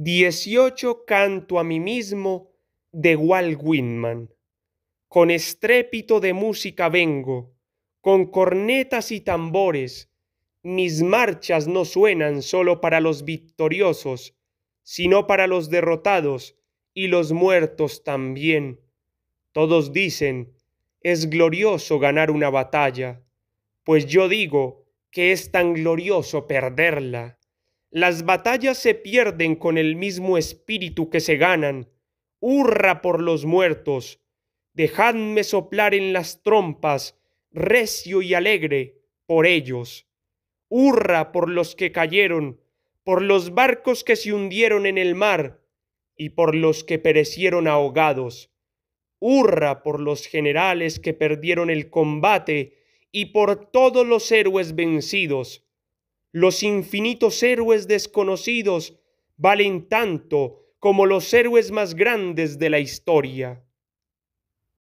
18 canto a mí mismo de Walt Whitman. Con estrépito de música vengo, con cornetas y tambores. Mis marchas no suenan solo para los victoriosos, sino para los derrotados y los muertos también. Todos dicen, es glorioso ganar una batalla, pues yo digo que es tan glorioso perderla. Las batallas se pierden con el mismo espíritu que se ganan. Hurra por los muertos. Dejadme soplar en las trompas, recio y alegre, por ellos. Hurra por los que cayeron, por los barcos que se hundieron en el mar, y por los que perecieron ahogados. Hurra por los generales que perdieron el combate, y por todos los héroes vencidos los infinitos héroes desconocidos valen tanto como los héroes más grandes de la historia.